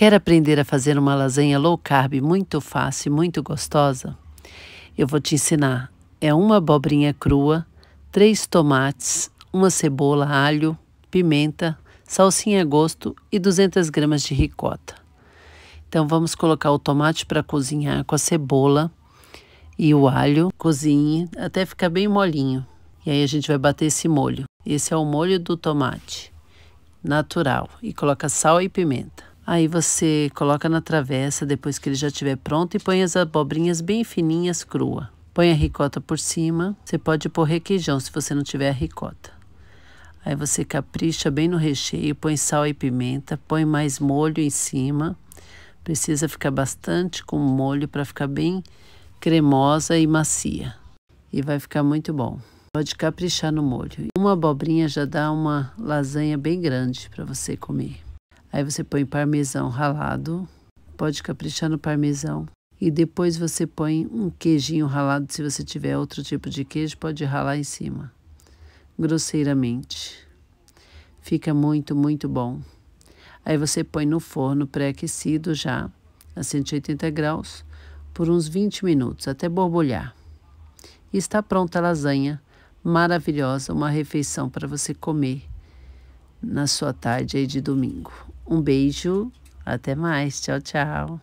Quer aprender a fazer uma lasanha low carb muito fácil e muito gostosa? Eu vou te ensinar. É uma abobrinha crua, três tomates, uma cebola, alho, pimenta, salsinha a gosto e 200 gramas de ricota. Então vamos colocar o tomate para cozinhar com a cebola e o alho. Cozinhe até ficar bem molinho. E aí a gente vai bater esse molho. Esse é o molho do tomate natural e coloca sal e pimenta. Aí você coloca na travessa depois que ele já estiver pronto e põe as abobrinhas bem fininhas crua. Põe a ricota por cima. Você pode pôr requeijão se você não tiver a ricota. Aí você capricha bem no recheio, põe sal e pimenta, põe mais molho em cima. Precisa ficar bastante com molho para ficar bem cremosa e macia. E vai ficar muito bom. Pode caprichar no molho. Uma abobrinha já dá uma lasanha bem grande para você comer. Aí você põe parmesão ralado, pode caprichar no parmesão. E depois você põe um queijinho ralado, se você tiver outro tipo de queijo, pode ralar em cima, grosseiramente. Fica muito, muito bom. Aí você põe no forno pré-aquecido já, a 180 graus, por uns 20 minutos, até borbulhar. E está pronta a lasanha, maravilhosa, uma refeição para você comer na sua tarde aí de domingo. Um beijo, até mais. Tchau, tchau.